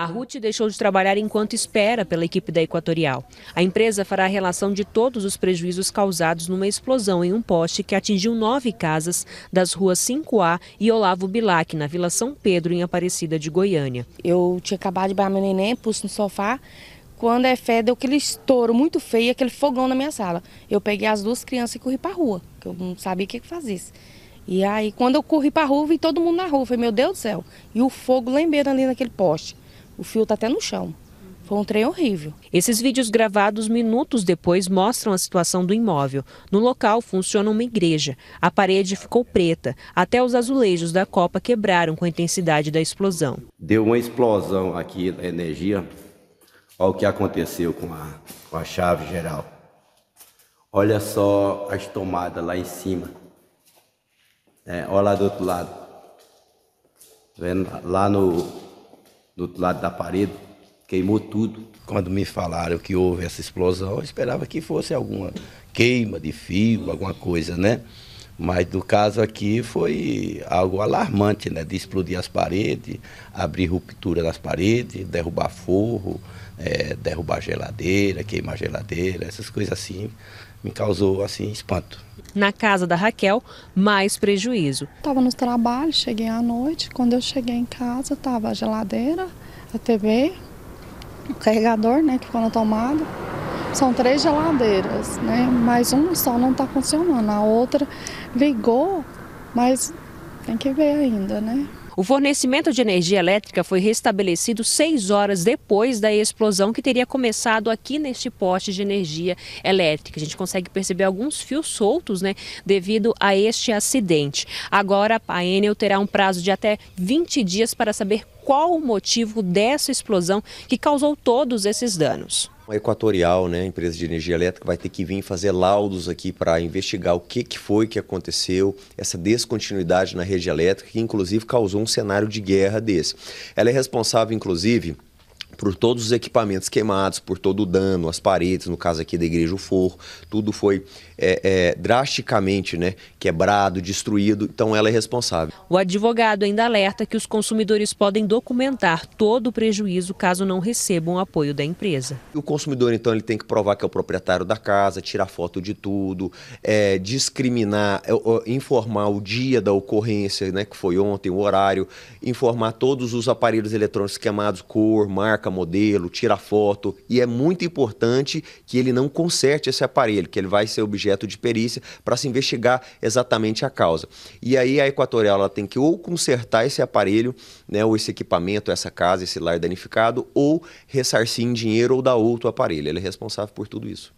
A Ruth deixou de trabalhar enquanto espera pela equipe da Equatorial. A empresa fará a relação de todos os prejuízos causados numa explosão em um poste que atingiu nove casas das ruas 5A e Olavo Bilac, na Vila São Pedro, em Aparecida de Goiânia. Eu tinha acabado de banhar meu neném, pus no sofá. Quando é fé, deu aquele estouro muito feio, aquele fogão na minha sala. Eu peguei as duas crianças e corri para a rua, que eu não sabia o que, fazia. E aí, quando eu corri para a rua, vi todo mundo na rua. Falei, meu Deus do céu. E o fogo lembrando ali naquele poste. O fio está até no chão. Foi um trem horrível. Esses vídeos gravados minutos depois mostram a situação do imóvel. No local funciona uma igreja. A parede ficou preta. Até os azulejos da copa quebraram com a intensidade da explosão. Deu uma explosão aqui na energia. Olha o que aconteceu com a, com a chave geral. Olha só as tomadas lá em cima. É, olha lá do outro lado. Lá no, do outro lado da parede, queimou tudo. Quando me falaram que houve essa explosão, eu esperava que fosse alguma queima de fio, alguma coisa, né? Mas do caso aqui foi algo alarmante, né? De explodir as paredes, abrir ruptura nas paredes, derrubar forro, é, derrubar geladeira, queimar geladeira, essas coisas assim, me causou assim espanto. Na casa da Raquel, mais prejuízo. Estava no trabalho, cheguei à noite. Quando eu cheguei em casa, estava a geladeira, a TV, o carregador, né, que ficou na tomada são três geladeiras, né? Mas uma só não está funcionando, a outra ligou, mas tem que ver ainda, né? O fornecimento de energia elétrica foi restabelecido seis horas depois da explosão que teria começado aqui neste poste de energia elétrica. A gente consegue perceber alguns fios soltos né, devido a este acidente. Agora a Enel terá um prazo de até 20 dias para saber qual o motivo dessa explosão que causou todos esses danos. A Equatorial, né, a empresa de energia elétrica, vai ter que vir fazer laudos aqui para investigar o que, que foi que aconteceu, essa descontinuidade na rede elétrica, que inclusive causou um cenário de guerra desse. Ela é responsável, inclusive, por todos os equipamentos queimados, por todo o dano, as paredes, no caso aqui da igreja o forro, tudo foi é, é, drasticamente né, quebrado, destruído, então ela é responsável. O advogado ainda alerta que os consumidores podem documentar todo o prejuízo caso não recebam o apoio da empresa. O consumidor então ele tem que provar que é o proprietário da casa, tirar foto de tudo, é, discriminar, é, informar o dia da ocorrência, né, que foi ontem, o horário, informar todos os aparelhos eletrônicos queimados, cor, marca, marca modelo, tira foto, e é muito importante que ele não conserte esse aparelho, que ele vai ser objeto de perícia para se investigar exatamente a causa. E aí a Equatorial ela tem que ou consertar esse aparelho, né, ou esse equipamento, essa casa, esse lar danificado, ou ressarcir em dinheiro ou dar outro aparelho. Ele é responsável por tudo isso.